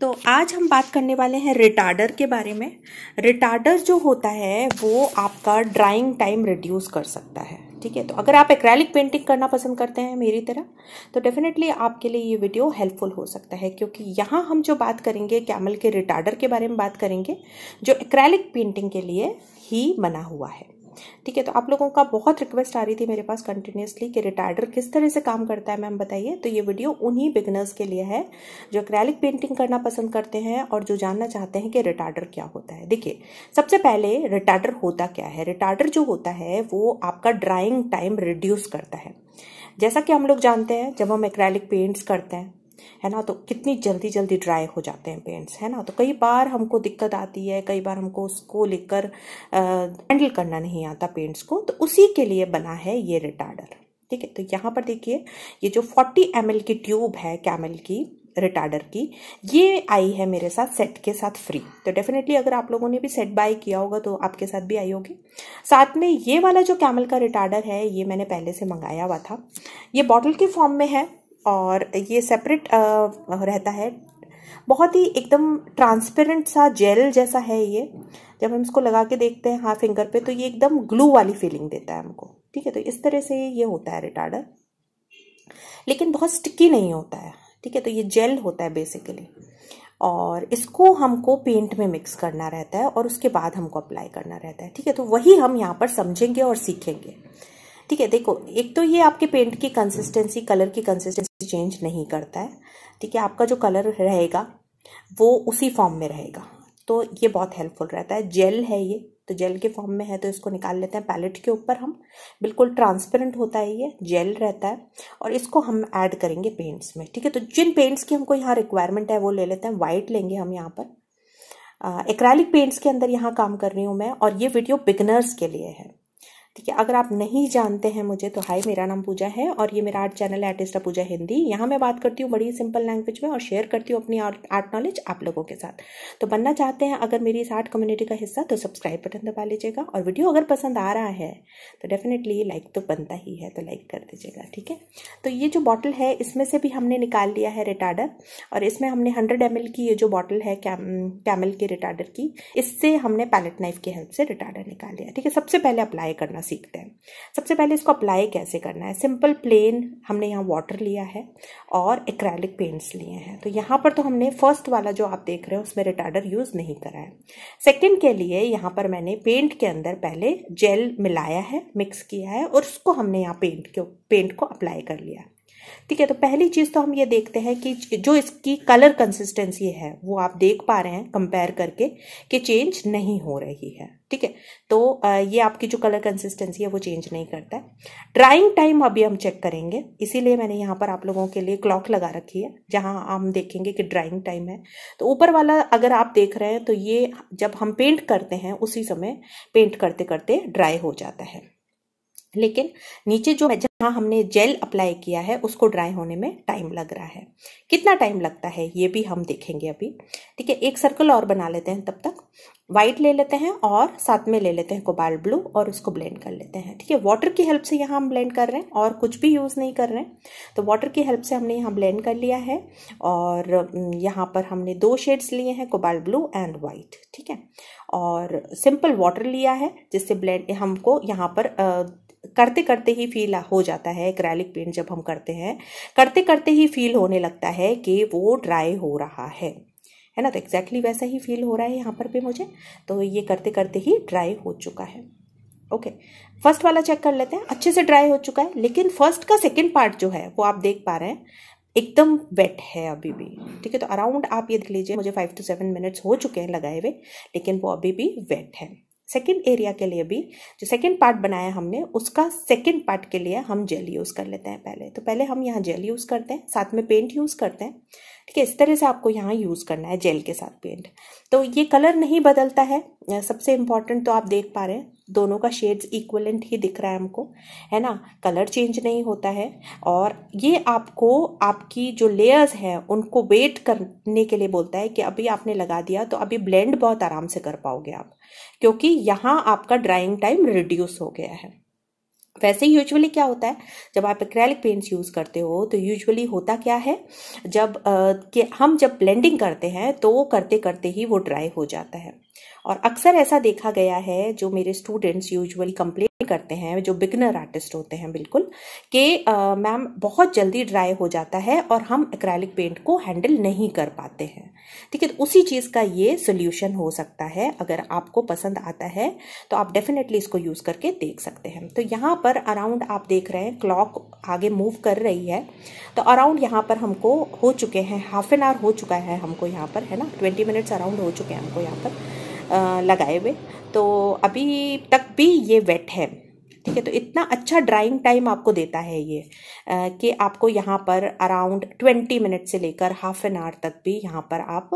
तो आज हम बात करने वाले हैं रिटार्डर के बारे में रिटार्डर जो होता है वो आपका ड्राइंग टाइम रिड्यूस कर सकता है ठीक है तो अगर आप एक्रैलिक पेंटिंग करना पसंद करते हैं मेरी तरह तो डेफिनेटली आपके लिए ये वीडियो हेल्पफुल हो सकता है क्योंकि यहाँ हम जो बात करेंगे कैमल के रिटार्डर के बारे में बात करेंगे जो एक्रैलिक पेंटिंग के लिए ही बना हुआ है ठीक है तो आप लोगों का बहुत रिक्वेस्ट आ रही थी मेरे पास कंटिन्यूसली कि रिटार्डर किस तरह से काम करता है मैम बताइए तो ये वीडियो उन्हीं बिगनर्स के लिए है जो क्रैलिक पेंटिंग करना पसंद करते हैं और जो जानना चाहते हैं कि रिटार्डर क्या होता है देखिए सबसे पहले रिटार्डर होता क्या है रिटार्डर जो होता है वो आपका ड्राइंग टाइम रिड्यूस करता है जैसा कि हम लोग जानते हैं जब हम एक्रैलिक पेंट्स करते हैं है ना तो कितनी जल्दी जल्दी ड्राई हो जाते हैं पेंट्स है ना तो कई बार हमको दिक्कत आती है कई बार हमको उसको लेकर हैंडल करना नहीं आता पेंट्स को तो उसी के लिए बना है ये रिटार्डर ठीक है तो यहाँ पर देखिए ये जो 40 एम की ट्यूब है कैमल की रिटार्डर की ये आई है मेरे साथ सेट के साथ फ्री तो डेफिनेटली अगर आप लोगों ने भी सेट बाय किया होगा तो आपके साथ भी आई होगी साथ में ये वाला जो कैमल का रिटार्डर है ये मैंने पहले से मंगाया हुआ था ये बॉटल के फॉर्म में है और ये सेपरेट रहता है बहुत ही एकदम ट्रांसपेरेंट सा जेल जैसा है ये जब हम इसको लगा के देखते हैं हाफ फिंगर पे तो ये एकदम ग्लू वाली फीलिंग देता है हमको ठीक है तो इस तरह से ये होता है रिटार्डर लेकिन बहुत स्टिकी नहीं होता है ठीक है तो ये जेल होता है बेसिकली और इसको हमको पेंट में मिक्स करना रहता है और उसके बाद हमको अप्लाई करना रहता है ठीक है तो वही हम यहाँ पर समझेंगे और सीखेंगे ठीक है देखो एक तो ये आपके पेंट की कंसिस्टेंसी कलर की कंसिस्टेंसी चेंज नहीं करता है ठीक है आपका जो कलर रहेगा वो उसी फॉर्म में रहेगा तो ये बहुत हेल्पफुल रहता है जेल है ये तो जेल के फॉर्म में है तो इसको निकाल लेते हैं पैलेट के ऊपर हम बिल्कुल ट्रांसपेरेंट होता है ये जेल रहता है और इसको हम ऐड करेंगे पेंट्स में ठीक है तो जिन पेंट्स की हमको यहाँ रिक्वायरमेंट है वो ले लेते हैं वाइट लेंगे हम यहाँ पर एक्रैलिक पेंट्स के अंदर यहाँ काम कर रही हूँ मैं और ये वीडियो बिगनर्स के लिए है ठीक है अगर आप नहीं जानते हैं मुझे तो हाय मेरा नाम पूजा है और ये मेरा आर्ट चैनल है आर्टिस्ट पूजा हिंदी यहाँ मैं बात करती हूँ बड़ी सिंपल लैंग्वेज में और शेयर करती हूँ अपनी आर्ट नॉलेज आप लोगों के साथ तो बनना चाहते हैं अगर मेरी इस आर्ट कम्युनिटी का हिस्सा तो सब्सक्राइब बटन दबा लीजिएगा और वीडियो अगर पसंद आ रहा है तो डेफिनेटली लाइक तो बनता ही है तो लाइक कर दीजिएगा ठीक है तो ये जो बॉटल है इसमें से भी हमने निकाल लिया है रिटार्डर और इसमें हमने हंड्रेड एम की ये जो बॉटल है कैमल के रिटार्डर की इससे हमने पैलेट नाइफ की हेल्प से रिटार्डर निकाल लिया ठीक है सबसे पहले अप्लाई करना सीखते हैं सबसे पहले इसको अप्लाई कैसे करना है सिंपल प्लेन हमने यहाँ वाटर लिया है और एक्रैलिक पेंट्स लिए हैं तो यहाँ पर तो हमने फर्स्ट वाला जो आप देख रहे हैं उसमें रिटार्डर यूज़ नहीं करा है सेकेंड के लिए यहाँ पर मैंने पेंट के अंदर पहले जेल मिलाया है मिक्स किया है और उसको हमने यहाँ पेंट के पेंट को अप्लाई कर लिया है ठीक है तो पहली चीज़ तो हम ये देखते हैं कि जो इसकी कलर कंसिस्टेंसी है वो आप देख पा रहे हैं कंपेयर करके कि चेंज नहीं हो रही है ठीक है तो ये आपकी जो कलर कंसिस्टेंसी है वो चेंज नहीं करता है ड्राइंग टाइम अभी हम चेक करेंगे इसीलिए मैंने यहाँ पर आप लोगों के लिए क्लॉक लगा रखी है जहाँ हम देखेंगे कि ड्राइंग टाइम है तो ऊपर वाला अगर आप देख रहे हैं तो ये जब हम पेंट करते हैं उसी समय पेंट करते करते ड्राई हो जाता है लेकिन नीचे जो है जहाँ हमने जेल अप्लाई किया है उसको ड्राई होने में टाइम लग रहा है कितना टाइम लगता है ये भी हम देखेंगे अभी ठीक है एक सर्कल और बना लेते हैं तब तक वाइट ले लेते हैं और साथ में ले लेते हैं कोबाल ब्लू और उसको ब्लेंड कर लेते हैं ठीक है वाटर की हेल्प से यहाँ हम ब्लेंड कर रहे हैं और कुछ भी यूज़ नहीं कर रहे हैं तो वाटर की हेल्प से हमने यहाँ ब्लेंड कर लिया है और यहाँ पर हमने दो शेड्स लिए हैं कोबाल ब्लू एंड वाइट ठीक है और सिंपल वाटर लिया है जिससे ब्लेंड हमको यहाँ पर करते करते ही फील हो जाता है एक्रैलिक पेंट जब हम करते हैं करते करते ही फील होने लगता है कि वो ड्राई हो रहा है है ना तो exactly वैसा ही फील हो रहा है यहाँ पर भी मुझे तो ये करते करते ही ड्राई हो चुका है ओके okay. फर्स्ट वाला चेक कर लेते हैं अच्छे से ड्राई हो चुका है लेकिन फर्स्ट का सेकेंड पार्ट जो है वो आप देख पा रहे हैं एकदम वेट है अभी भी ठीक है तो अराउंड आप ये देख लीजिए मुझे फाइव टू सेवन मिनट्स हो चुके हैं लगाए हुए लेकिन वो अभी भी वेट है सेकेंड एरिया के लिए भी जो सेकेंड पार्ट बनाया हमने उसका सेकेंड पार्ट के लिए हम जेल यूज़ कर लेते हैं पहले तो पहले हम यहाँ जेल यूज़ करते हैं साथ में पेंट यूज़ करते हैं ठीक है इस तरह से आपको यहाँ यूज़ करना है जेल के साथ पेंट तो ये कलर नहीं बदलता है सबसे इम्पॉर्टेंट तो आप देख पा रहे हैं दोनों का शेड्स इक्वलेंट ही दिख रहा है हमको है ना कलर चेंज नहीं होता है और ये आपको आपकी जो लेयर्स हैं उनको वेट करने के लिए बोलता है कि अभी आपने लगा दिया तो अभी ब्लेंड बहुत आराम से कर पाओगे आप क्योंकि यहाँ आपका ड्राइंग टाइम रिड्यूस हो गया है वैसे ही यूजुअली क्या होता है जब आप एक्रैलिक पेंट्स यूज़ करते हो तो यूजुअली होता क्या है जब आ, कि हम जब ब्लेंडिंग करते हैं तो करते करते ही वो ड्राई हो जाता है और अक्सर ऐसा देखा गया है जो मेरे स्टूडेंट्स यूजुअली कंप्लेन करते हैं जो बिगनर आर्टिस्ट होते हैं बिल्कुल कि मैम बहुत जल्दी ड्राई हो जाता है और हम एक्रैलिक पेंट को हैंडल नहीं कर पाते हैं ठीक है तो उसी चीज़ का ये सोल्यूशन हो सकता है अगर आपको पसंद आता है तो आप डेफिनेटली इसको यूज़ करके देख सकते हैं तो यहाँ पर अराउंड आप देख रहे हैं क्लॉक आगे मूव कर रही है तो अराउंड यहाँ पर हमको हो चुके हैं हाफ एन आवर हो चुका है हमको यहाँ पर है ना ट्वेंटी मिनट्स अराउंड हो चुके हैं हमको यहाँ पर लगाए हुए तो अभी तक भी ये वेट है ठीक है तो इतना अच्छा ड्राइंग टाइम आपको देता है ये कि आपको यहाँ पर अराउंड ट्वेंटी मिनट से लेकर हाफ एन आवर तक भी यहाँ पर आप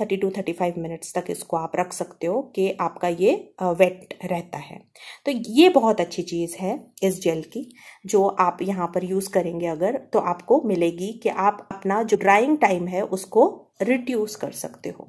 thirty to thirty five minutes तक इसको आप रख सकते हो कि आपका ये वेट रहता है तो ये बहुत अच्छी चीज़ है इस जेल की जो आप यहाँ पर यूज़ करेंगे अगर तो आपको मिलेगी कि आप अपना जो ड्राइंग टाइम है उसको रिड्यूस कर सकते हो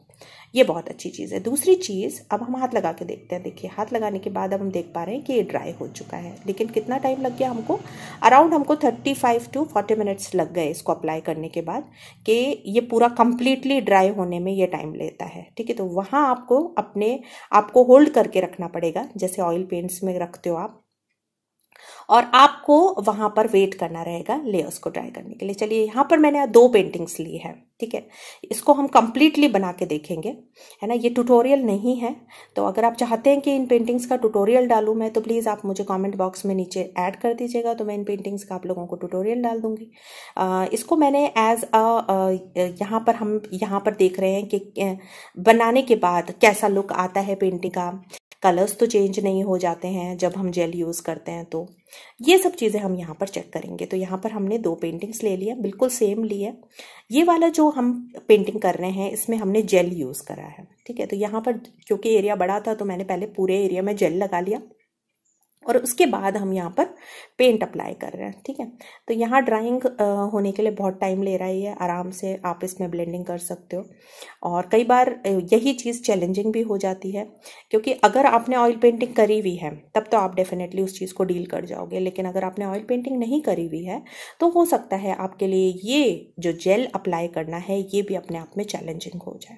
ये बहुत अच्छी चीज़ है दूसरी चीज़ अब हम हाथ लगा के देखते हैं देखिए हाथ लगाने के बाद अब हम देख पा रहे हैं कि ये ड्राई हो चुका है लेकिन कितना टाइम लग गया हमको अराउंड हमको thirty five to forty minutes लग गए इसको अप्लाई करने के बाद कि ये पूरा कम्प्लीटली ड्राई होने में ये टाइम लेता है ठीक है तो वहाँ आपको अपने आपको होल्ड करके रखना पड़ेगा जैसे ऑयल पेंट्स में रखते हो आप और आपको वहां पर वेट करना रहेगा लेयर्स को ड्राई करने के लिए चलिए यहां पर मैंने दो पेंटिंग्स ली है ठीक है इसको हम कम्प्लीटली बना के देखेंगे है ना ये ट्यूटोरियल नहीं है तो अगर आप चाहते हैं कि इन पेंटिंग्स का ट्यूटोरियल डालू मैं तो प्लीज़ आप मुझे कमेंट बॉक्स में नीचे ऐड कर दीजिएगा तो मैं इन पेंटिंग्स का आप लोगों को ट्यूटोरियल डाल आ, इसको मैंने एज अ यहाँ पर हम यहाँ पर देख रहे हैं कि बनाने के बाद कैसा लुक आता है पेंटिंग का कलर्स तो चेंज नहीं हो जाते हैं जब हम जेल यूज़ करते हैं तो ये सब चीज़ें हम यहाँ पर चेक करेंगे तो यहाँ पर हमने दो पेंटिंग्स ले लिया बिल्कुल सेम लिया ये वाला जो हम पेंटिंग कर रहे हैं इसमें हमने जेल यूज़ करा है ठीक है तो यहाँ पर क्योंकि एरिया बड़ा था तो मैंने पहले पूरे एरिया में जेल लगा लिया और उसके बाद हम यहाँ पर पेंट अप्लाई कर रहे हैं ठीक है तो यहाँ ड्राइंग होने के लिए बहुत टाइम ले रही है आराम से आप इसमें ब्लेंडिंग कर सकते हो और कई बार यही चीज़ चैलेंजिंग भी हो जाती है क्योंकि अगर आपने ऑयल पेंटिंग करी हुई है तब तो आप डेफिनेटली उस चीज़ को डील कर जाओगे लेकिन अगर आपने ऑयल पेंटिंग नहीं करी हुई है तो हो सकता है आपके लिए ये जो जेल अप्लाई करना है ये भी अपने आप में चैलेंजिंग हो जाए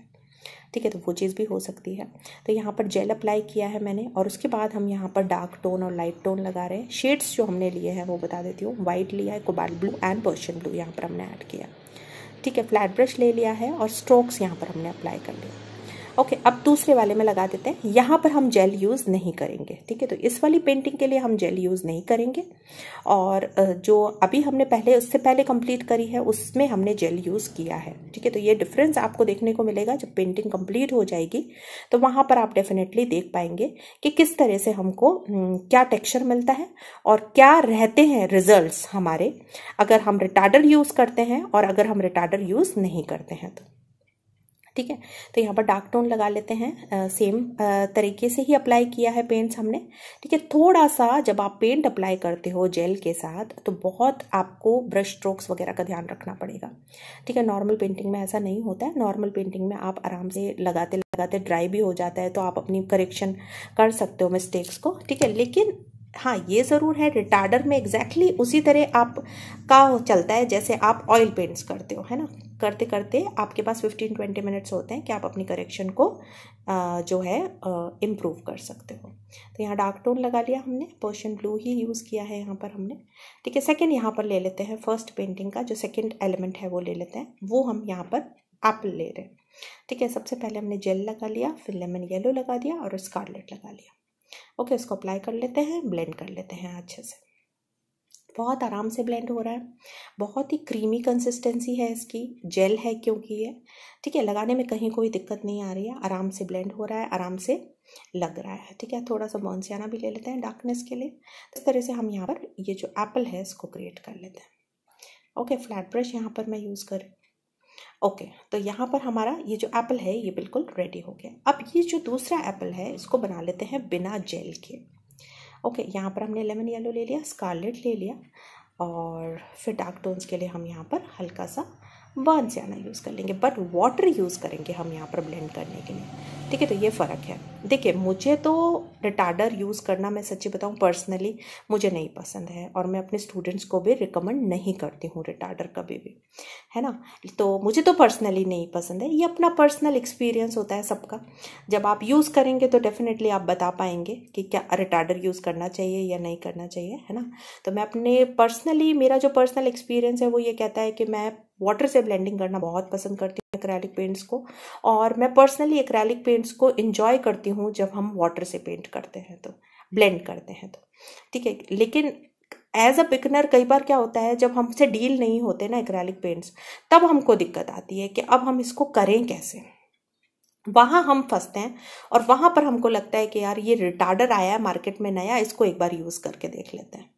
ठीक है तो वो चीज़ भी हो सकती है तो यहाँ पर जेल अप्लाई किया है मैंने और उसके बाद हम यहाँ पर डार्क टोन और लाइट टोन लगा रहे हैं शेड्स जो हमने लिए हैं वो बता देती हूँ वाइट लिया है cobalt blue and Persian blue यहाँ पर हमने ऐड किया ठीक है फ्लैट ब्रश ले लिया है और स्ट्रोक्स यहाँ पर हमने अप्लाई कर लिया ओके अब दूसरे वाले में लगा देते हैं यहाँ पर हम जेल यूज़ नहीं करेंगे ठीक है तो इस वाली पेंटिंग के लिए हम जेल यूज़ नहीं करेंगे और जो अभी हमने पहले उससे पहले कंप्लीट करी है उसमें हमने जेल यूज़ किया है ठीक है तो ये डिफरेंस आपको देखने को मिलेगा जब पेंटिंग कंप्लीट हो जाएगी तो वहाँ पर आप डेफिनेटली देख पाएंगे कि किस तरह से हमको क्या टेक्स्चर मिलता है और क्या रहते हैं रिजल्ट हमारे अगर हम रिटार्डर यूज़ करते हैं और अगर हम रिटार्डर यूज़ नहीं करते हैं तो ठीक है तो यहाँ पर डार्क टोन लगा लेते हैं आ, सेम आ, तरीके से ही अप्लाई किया है पेंट्स हमने ठीक है थोड़ा सा जब आप पेंट अप्लाई करते हो जेल के साथ तो बहुत आपको ब्रश स्ट्रोक्स वगैरह का ध्यान रखना पड़ेगा ठीक है नॉर्मल पेंटिंग में ऐसा नहीं होता है नॉर्मल पेंटिंग में आप आराम से लगाते लगाते ड्राई भी हो जाता है तो आप अपनी करेक्शन कर सकते हो मिस्टेक्स को ठीक है लेकिन हाँ ये ज़रूर है रिटार्डर में एग्जैक्टली exactly उसी तरह आप का चलता है जैसे आप ऑयल पेंट्स करते हो है ना करते करते आपके पास फिफ्टीन ट्वेंटी मिनट्स होते हैं कि आप अपनी करेक्शन को जो है इम्प्रूव कर सकते हो तो यहाँ डार्क टोन लगा लिया हमने पर्शियन ब्लू ही यूज़ किया है यहाँ पर हमने ठीक है सेकेंड यहाँ पर ले लेते हैं फर्स्ट पेंटिंग का जो सेकेंड एलिमेंट है वो ले लेते हैं वो हम यहाँ पर एप्पल ले रहे हैं ठीक है सबसे पहले हमने जेल लगा लिया फिर लेमन येलो लगा दिया और स्कारलेट लगा लिया ओके इसको अप्लाई कर लेते हैं ब्लेंड कर लेते हैं अच्छे से बहुत आराम से ब्लेंड हो रहा है बहुत ही क्रीमी कंसिस्टेंसी है इसकी जेल है क्योंकि ये ठीक है लगाने में कहीं कोई दिक्कत नहीं आ रही है आराम से ब्लेंड हो रहा है आराम से लग रहा है ठीक है थोड़ा सा बॉन्सियाना भी ले लेते हैं डार्कनेस के लिए तो इस तरह से हम यहाँ पर ये जो एप्पल है इसको क्रिएट कर लेते हैं ओके फ्लैट ब्रश यहाँ पर मैं यूज़ कर ओके तो यहाँ पर हमारा ये जो एप्पल है ये बिल्कुल रेडी हो गया अब ये जो दूसरा एप्पल है इसको बना लेते हैं बिना जेल के ओके यहाँ पर हमने लेमन येलो ले लिया स्कारलेट ले लिया और फिर डार्क टोन्स के लिए हम यहाँ पर हल्का सा बहुत ज़्यादा यूज़ कर लेंगे बट वाटर यूज़ करेंगे हम यहाँ पर ब्लेंड करने के लिए ठीक है तो ये फ़र्क है देखिए मुझे तो रिटार्डर यूज़ करना मैं सच्ची बताऊँ पर्सनली मुझे नहीं पसंद है और मैं अपने स्टूडेंट्स को भी रिकमेंड नहीं करती हूँ रिटार्डर कभी भी है ना तो मुझे तो पर्सनली नहीं पसंद है ये अपना पर्सनल एक्सपीरियंस होता है सबका जब आप यूज़ करेंगे तो डेफिनेटली आप बता पाएंगे कि क्या रिटार्डर यूज़ करना चाहिए या नहीं करना चाहिए है ना तो मैं अपने पर्सनली मेरा जो पर्सनल एक्सपीरियंस है वो ये कहता है कि मैं वाटर से ब्लेंडिंग करना बहुत पसंद करती हूँ एक्रैलिक पेंट्स को और मैं पर्सनली एक्रैलिक पेंट्स को इन्जॉय करती हूँ जब हम वाटर से पेंट करते हैं तो ब्लेंड करते हैं तो ठीक है लेकिन एज अ बिगनर कई बार क्या होता है जब हमसे डील नहीं होते ना एक्रैलिक पेंट्स तब हमको दिक्कत आती है कि अब हम इसको करें कैसे वहाँ हम फंसते हैं और वहाँ पर हमको लगता है कि यार ये रिटार्डर आया है मार्केट में नया इसको एक बार यूज़ करके देख लेते हैं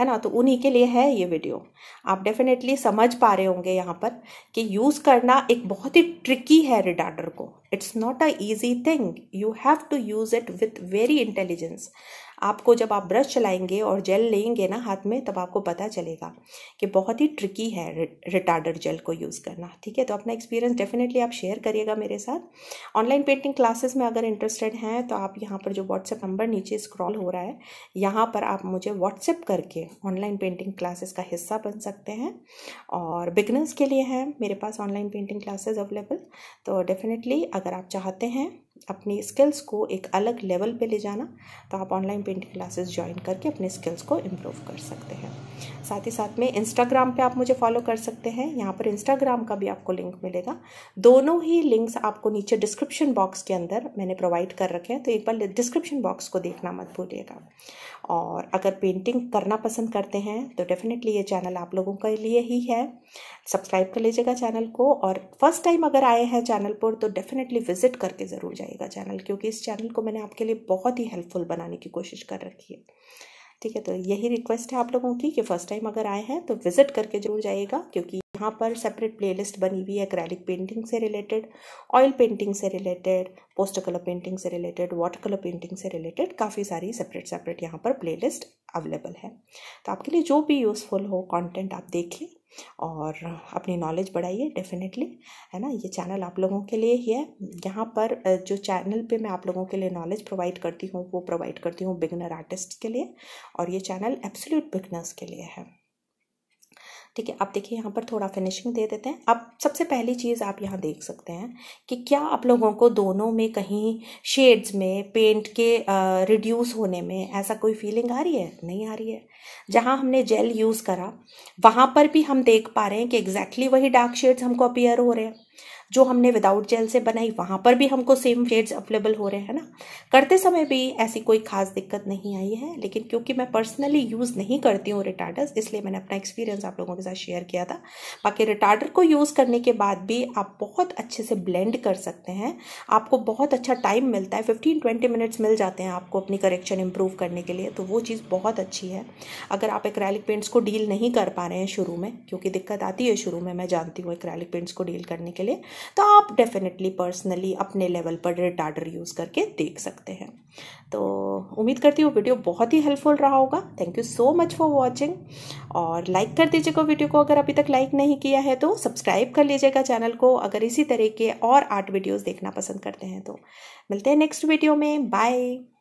है ना तो उन्हीं के लिए है ये वीडियो आप डेफिनेटली समझ पा रहे होंगे यहाँ पर कि यूज़ करना एक बहुत ही ट्रिकी है रिटार्डर को it's not a easy thing you have to use it with very intelligence आपको जब आप ब्रश चलाएंगे और जेल लेंगे ना हाथ में तब आपको पता चलेगा कि बहुत ही ट्रिकी है रिटार्डर जेल को यूज़ करना ठीक है तो अपना एक्सपीरियंस डेफिनेटली आप शेयर करिएगा मेरे साथ ऑनलाइन पेंटिंग क्लासेस में अगर इंटरेस्टेड हैं तो आप यहाँ पर जो व्हाट्सएप नंबर नीचे स्क्रॉल हो रहा है यहाँ पर आप मुझे व्हाट्सएप करके ऑनलाइन पेंटिंग क्लासेस का हिस्सा बन सकते हैं और बिगनर्स के लिए हैं मेरे पास ऑनलाइन पेंटिंग क्लासेज अवेलेबल तो डेफिनेटली अगर आप चाहते हैं अपनी स्किल्स को एक अलग लेवल पे ले जाना तो आप ऑनलाइन पेंटिंग क्लासेस ज्वाइन करके अपने स्किल्स को इम्प्रूव कर सकते हैं साथ ही साथ में इंस्टाग्राम पे आप मुझे फॉलो कर सकते हैं यहाँ पर इंस्टाग्राम का भी आपको लिंक मिलेगा दोनों ही लिंक्स आपको नीचे डिस्क्रिप्शन बॉक्स के अंदर मैंने प्रोवाइड कर रखे हैं तो एक बार डिस्क्रिप्शन बॉक्स को देखना मत भूलिएगा और अगर पेंटिंग करना पसंद करते हैं तो डेफिनेटली ये चैनल आप लोगों के लिए ही है सब्सक्राइब कर लीजिएगा चैनल को और फर्स्ट टाइम अगर आए हैं चैनल पर तो डेफिनेटली विजिट करके ज़रूर जाइए जाएगा चैनल क्योंकि इस चैनल को मैंने आपके लिए बहुत ही हेल्पफुल बनाने की कोशिश कर रखी है ठीक है तो यही रिक्वेस्ट है आप लोगों की कि फ़र्स्ट टाइम अगर आए हैं तो विज़िट करके जरूर जाइएगा क्योंकि यहाँ पर सेपरेट प्लेलिस्ट बनी हुई है अक्रैलिक पेंटिंग से रिलेटेड ऑयल पेंटिंग से रिलेटेड पोस्टर कलर पेंटिंग से रिलेटेड वाटर कलर पेंटिंग से रिलेटेड काफ़ी सारी सेपरेट सेपरेट यहाँ पर प्लेलिस्ट अवेलेबल है तो आपके लिए जो भी यूज़फुल हो कंटेंट आप देखिए और अपनी नॉलेज बढ़ाइए डेफिनेटली है ना ये चैनल आप लोगों के लिए ही है यहाँ पर जो चैनल पे मैं आप लोगों के लिए नॉलेज प्रोवाइड करती हूँ वो प्रोवाइड करती हूँ बिगनर आर्टिस्ट के लिए और ये चैनल एब्सोल्यूट बिगनर्स के लिए है ठीक है आप देखिए यहाँ पर थोड़ा फिनिशिंग दे देते हैं अब सबसे पहली चीज़ आप यहाँ देख सकते हैं कि क्या आप लोगों को दोनों में कहीं शेड्स में पेंट के रिड्यूस होने में ऐसा कोई फीलिंग आ रही है नहीं आ रही है जहाँ हमने जेल यूज़ करा वहाँ पर भी हम देख पा रहे हैं कि एग्जैक्टली exactly वही डार्क शेड्स हमको अपियर हो रहे हैं जो हमने विदाउट जेल से बनाई वहाँ पर भी हमको सेम शेड्स अवेलेबल हो रहे हैं ना करते समय भी ऐसी कोई खास दिक्कत नहीं आई है लेकिन क्योंकि मैं पर्सनली यूज़ नहीं करती हूँ रिटार्डर्स इसलिए मैंने अपना एक्सपीरियंस आप लोगों के साथ शेयर किया था बाकी रिटार्डर को यूज़ करने के बाद भी आप बहुत अच्छे से ब्लेंड कर सकते हैं आपको बहुत अच्छा टाइम मिलता है फिफ्टीन ट्वेंटी मिनट्स मिल जाते हैं आपको अपनी करेक्शन इम्प्रूव करने के लिए तो वो चीज़ बहुत अच्छी है अगर आप एक पेंट्स को डील नहीं कर पा रहे हैं शुरू में क्योंकि दिक्कत आती है शुरू में मैं जानती हूँ एक पेंट्स को डील करने के लिए तो आप डेफिनेटली पर्सनली अपने लेवल पर रिटार्डर यूज़ करके देख सकते हैं तो उम्मीद करती हूँ वीडियो बहुत ही हेल्पफुल रहा होगा thank you so much for watching और लाइक कर दीजिएगा वीडियो को अगर अभी तक लाइक नहीं किया है तो सब्सक्राइब कर लीजिएगा चैनल को अगर इसी तरह के और आर्ट वीडियोज़ देखना पसंद करते हैं तो मिलते हैं नेक्स्ट वीडियो में बाय